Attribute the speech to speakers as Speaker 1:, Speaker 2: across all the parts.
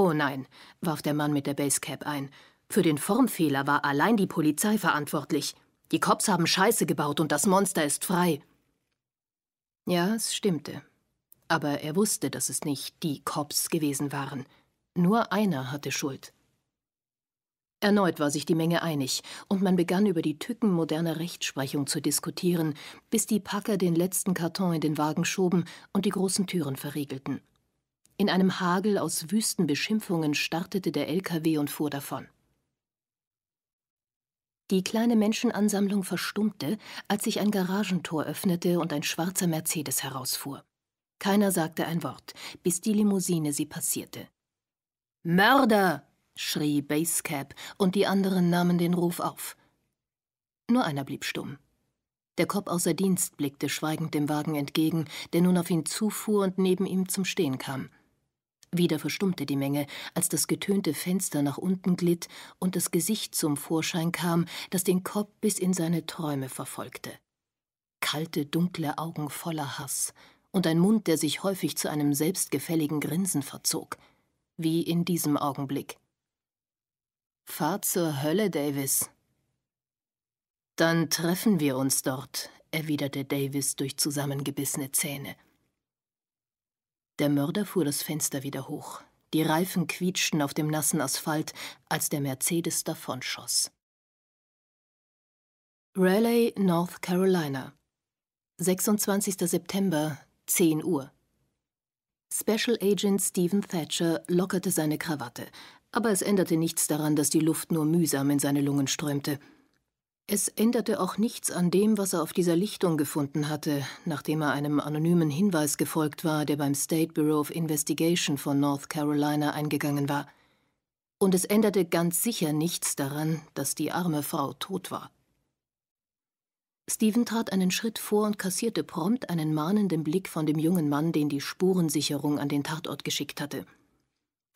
Speaker 1: Oh nein, warf der Mann mit der Basecap ein. Für den Formfehler war allein die Polizei verantwortlich. Die Cops haben Scheiße gebaut und das Monster ist frei. Ja, es stimmte. Aber er wusste, dass es nicht die Cops gewesen waren. Nur einer hatte Schuld. Erneut war sich die Menge einig, und man begann über die Tücken moderner Rechtsprechung zu diskutieren, bis die Packer den letzten Karton in den Wagen schoben und die großen Türen verriegelten. In einem Hagel aus wüsten Beschimpfungen startete der LKW und fuhr davon. Die kleine Menschenansammlung verstummte, als sich ein Garagentor öffnete und ein schwarzer Mercedes herausfuhr. Keiner sagte ein Wort, bis die Limousine sie passierte. Mörder! schrie Basecap, und die anderen nahmen den Ruf auf. Nur einer blieb stumm. Der Kopf außer Dienst blickte schweigend dem Wagen entgegen, der nun auf ihn zufuhr und neben ihm zum Stehen kam. Wieder verstummte die Menge, als das getönte Fenster nach unten glitt und das Gesicht zum Vorschein kam, das den Kopf bis in seine Träume verfolgte. Kalte, dunkle Augen voller Hass und ein Mund, der sich häufig zu einem selbstgefälligen Grinsen verzog, wie in diesem Augenblick. Fahr zur Hölle, Davis. Dann treffen wir uns dort, erwiderte Davis durch zusammengebissene Zähne. Der Mörder fuhr das Fenster wieder hoch. Die Reifen quietschten auf dem nassen Asphalt, als der Mercedes davonschoss. Raleigh, North Carolina. 26. September, 10 Uhr. Special Agent Stephen Thatcher lockerte seine Krawatte, aber es änderte nichts daran, dass die Luft nur mühsam in seine Lungen strömte. Es änderte auch nichts an dem, was er auf dieser Lichtung gefunden hatte, nachdem er einem anonymen Hinweis gefolgt war, der beim State Bureau of Investigation von North Carolina eingegangen war. Und es änderte ganz sicher nichts daran, dass die arme Frau tot war. Stephen trat einen Schritt vor und kassierte prompt einen mahnenden Blick von dem jungen Mann, den die Spurensicherung an den Tatort geschickt hatte.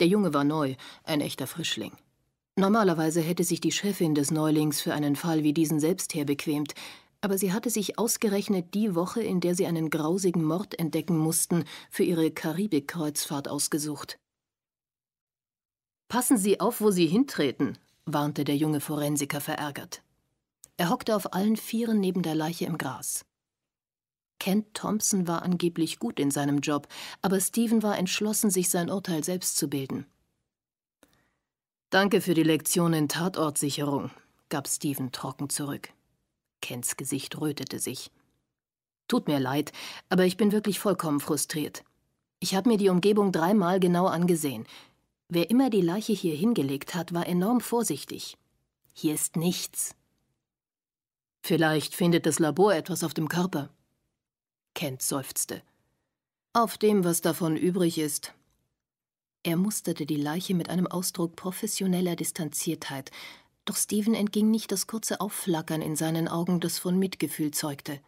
Speaker 1: Der Junge war neu, ein echter Frischling. Normalerweise hätte sich die Chefin des Neulings für einen Fall wie diesen selbst herbequemt, aber sie hatte sich ausgerechnet die Woche, in der sie einen grausigen Mord entdecken mussten, für ihre Karibikkreuzfahrt ausgesucht. Passen Sie auf, wo Sie hintreten, warnte der junge Forensiker verärgert. Er hockte auf allen Vieren neben der Leiche im Gras. Kent Thompson war angeblich gut in seinem Job, aber Stephen war entschlossen, sich sein Urteil selbst zu bilden. Danke für die Lektion in Tatortsicherung, gab Steven trocken zurück. Kents Gesicht rötete sich. Tut mir leid, aber ich bin wirklich vollkommen frustriert. Ich habe mir die Umgebung dreimal genau angesehen. Wer immer die Leiche hier hingelegt hat, war enorm vorsichtig. Hier ist nichts. Vielleicht findet das Labor etwas auf dem Körper. Kent seufzte. Auf dem, was davon übrig ist, er musterte die Leiche mit einem Ausdruck professioneller Distanziertheit, doch Stephen entging nicht das kurze Aufflackern in seinen Augen, das von Mitgefühl zeugte.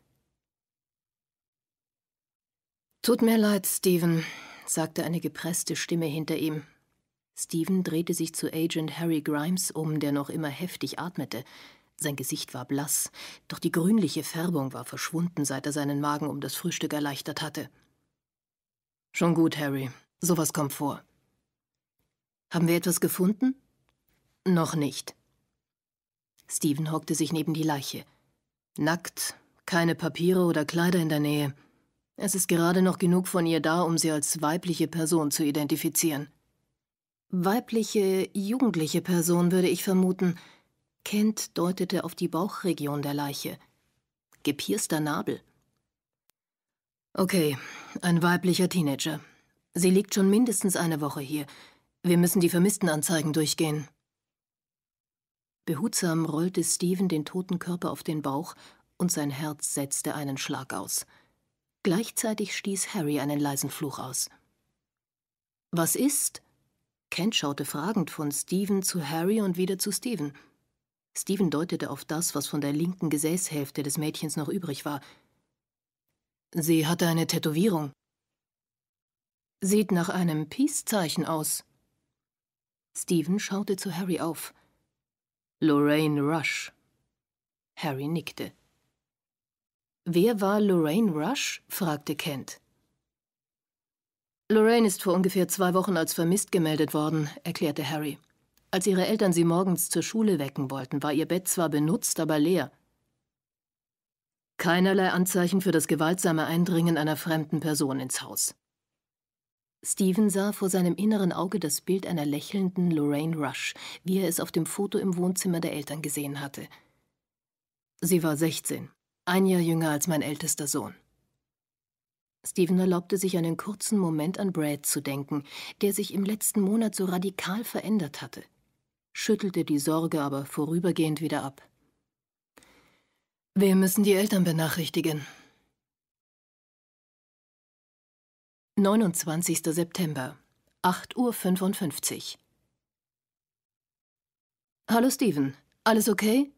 Speaker 1: Tut mir leid, Stephen, sagte eine gepresste Stimme hinter ihm. Stephen drehte sich zu Agent Harry Grimes um, der noch immer heftig atmete. Sein Gesicht war blass, doch die grünliche Färbung war verschwunden, seit er seinen Magen um das Frühstück erleichtert hatte. Schon gut, Harry. Sowas kommt vor. Haben wir etwas gefunden? Noch nicht. Steven hockte sich neben die Leiche. Nackt, keine Papiere oder Kleider in der Nähe. Es ist gerade noch genug von ihr da, um sie als weibliche Person zu identifizieren. Weibliche, jugendliche Person würde ich vermuten. Kent deutete auf die Bauchregion der Leiche. Gepierster Nabel. Okay, ein weiblicher Teenager. Sie liegt schon mindestens eine Woche hier wir müssen die Vermisstenanzeigen durchgehen. Behutsam rollte Steven den toten Körper auf den Bauch und sein Herz setzte einen Schlag aus. Gleichzeitig stieß Harry einen leisen Fluch aus. Was ist? Kent schaute fragend von Steven zu Harry und wieder zu Steven. Steven deutete auf das, was von der linken Gesäßhälfte des Mädchens noch übrig war. Sie hatte eine Tätowierung. Sieht nach einem Peace-Zeichen aus, Stephen schaute zu Harry auf. Lorraine Rush. Harry nickte. Wer war Lorraine Rush? fragte Kent. Lorraine ist vor ungefähr zwei Wochen als vermisst gemeldet worden, erklärte Harry. Als ihre Eltern sie morgens zur Schule wecken wollten, war ihr Bett zwar benutzt, aber leer. Keinerlei Anzeichen für das gewaltsame Eindringen einer fremden Person ins Haus. Stephen sah vor seinem inneren Auge das Bild einer lächelnden Lorraine Rush, wie er es auf dem Foto im Wohnzimmer der Eltern gesehen hatte. Sie war 16, ein Jahr jünger als mein ältester Sohn. Stephen erlaubte sich einen kurzen Moment an Brad zu denken, der sich im letzten Monat so radikal verändert hatte, schüttelte die Sorge aber vorübergehend wieder ab. Wir müssen die Eltern benachrichtigen, 29. September, 8.55 Uhr. Hallo Steven, alles okay?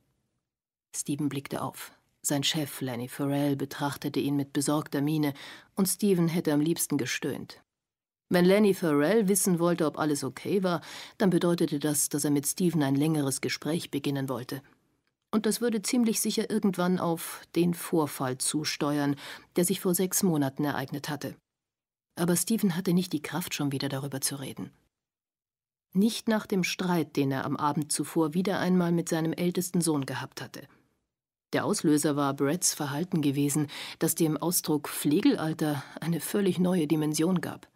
Speaker 1: Steven blickte auf. Sein Chef Lenny Farrell betrachtete ihn mit besorgter Miene und Steven hätte am liebsten gestöhnt. Wenn Lenny Farrell wissen wollte, ob alles okay war, dann bedeutete das, dass er mit Steven ein längeres Gespräch beginnen wollte. Und das würde ziemlich sicher irgendwann auf den Vorfall zusteuern, der sich vor sechs Monaten ereignet hatte aber Stephen hatte nicht die Kraft, schon wieder darüber zu reden. Nicht nach dem Streit, den er am Abend zuvor wieder einmal mit seinem ältesten Sohn gehabt hatte. Der Auslöser war Bretts Verhalten gewesen, das dem Ausdruck Pflegelalter eine völlig neue Dimension gab.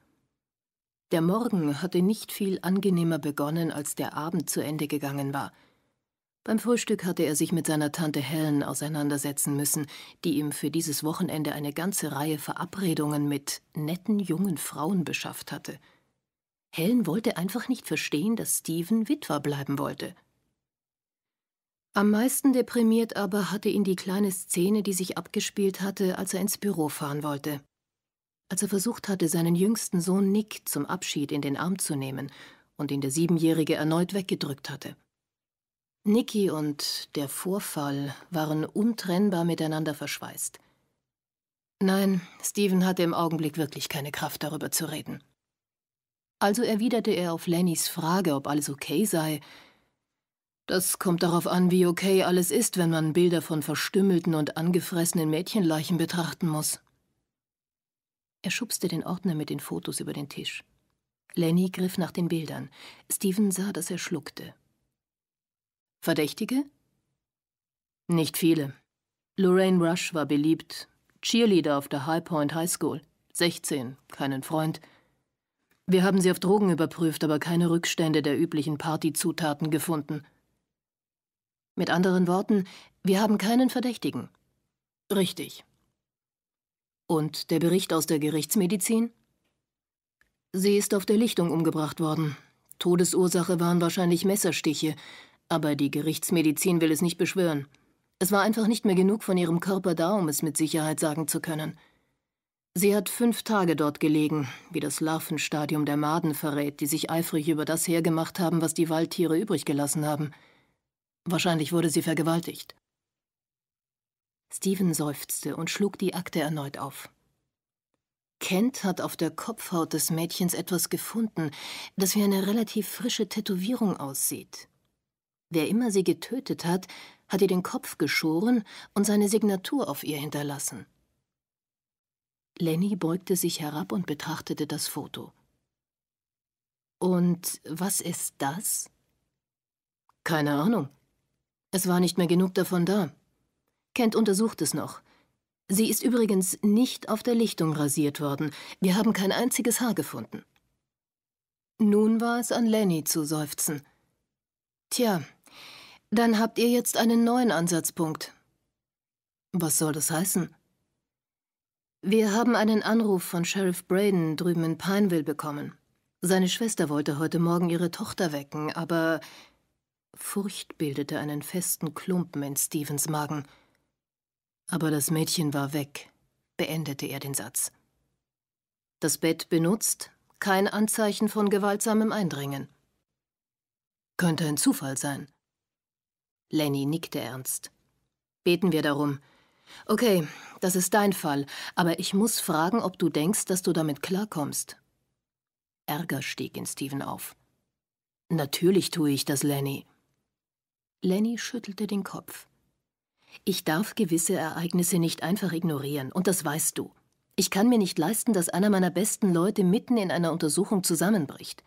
Speaker 1: Der Morgen hatte nicht viel angenehmer begonnen, als der Abend zu Ende gegangen war – beim Frühstück hatte er sich mit seiner Tante Helen auseinandersetzen müssen, die ihm für dieses Wochenende eine ganze Reihe Verabredungen mit netten jungen Frauen beschafft hatte. Helen wollte einfach nicht verstehen, dass Stephen Witwer bleiben wollte. Am meisten deprimiert aber hatte ihn die kleine Szene, die sich abgespielt hatte, als er ins Büro fahren wollte. Als er versucht hatte, seinen jüngsten Sohn Nick zum Abschied in den Arm zu nehmen und ihn der Siebenjährige erneut weggedrückt hatte. Niki und der Vorfall waren untrennbar miteinander verschweißt. Nein, Stephen hatte im Augenblick wirklich keine Kraft, darüber zu reden. Also erwiderte er auf Lennys Frage, ob alles okay sei. Das kommt darauf an, wie okay alles ist, wenn man Bilder von verstümmelten und angefressenen Mädchenleichen betrachten muss. Er schubste den Ordner mit den Fotos über den Tisch. Lenny griff nach den Bildern. Stephen sah, dass er schluckte. Verdächtige? Nicht viele. Lorraine Rush war beliebt, Cheerleader auf der High Point High School, 16, keinen Freund. Wir haben sie auf Drogen überprüft, aber keine Rückstände der üblichen Partyzutaten gefunden. Mit anderen Worten, wir haben keinen Verdächtigen. Richtig. Und der Bericht aus der Gerichtsmedizin? Sie ist auf der Lichtung umgebracht worden. Todesursache waren wahrscheinlich Messerstiche, aber die Gerichtsmedizin will es nicht beschwören. Es war einfach nicht mehr genug von ihrem Körper da, um es mit Sicherheit sagen zu können. Sie hat fünf Tage dort gelegen, wie das Larvenstadium der Maden verrät, die sich eifrig über das hergemacht haben, was die Waldtiere übrig gelassen haben. Wahrscheinlich wurde sie vergewaltigt. Steven seufzte und schlug die Akte erneut auf. Kent hat auf der Kopfhaut des Mädchens etwas gefunden, das wie eine relativ frische Tätowierung aussieht. Wer immer sie getötet hat, hat ihr den Kopf geschoren und seine Signatur auf ihr hinterlassen. Lenny beugte sich herab und betrachtete das Foto. Und was ist das? Keine Ahnung. Es war nicht mehr genug davon da. Kent untersucht es noch. Sie ist übrigens nicht auf der Lichtung rasiert worden. Wir haben kein einziges Haar gefunden. Nun war es an Lenny zu seufzen. Tja, dann habt ihr jetzt einen neuen Ansatzpunkt. Was soll das heißen? Wir haben einen Anruf von Sheriff Braden drüben in Pineville bekommen. Seine Schwester wollte heute Morgen ihre Tochter wecken, aber Furcht bildete einen festen Klumpen in Stevens Magen. Aber das Mädchen war weg, beendete er den Satz. Das Bett benutzt, kein Anzeichen von gewaltsamem Eindringen. Könnte ein Zufall sein. Lenny nickte ernst. Beten wir darum. Okay, das ist dein Fall, aber ich muss fragen, ob du denkst, dass du damit klarkommst. Ärger stieg in Steven auf. Natürlich tue ich das, Lenny. Lenny schüttelte den Kopf. Ich darf gewisse Ereignisse nicht einfach ignorieren, und das weißt du. Ich kann mir nicht leisten, dass einer meiner besten Leute mitten in einer Untersuchung zusammenbricht.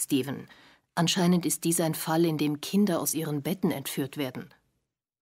Speaker 1: Steven, Anscheinend ist dies ein Fall, in dem Kinder aus ihren Betten entführt werden.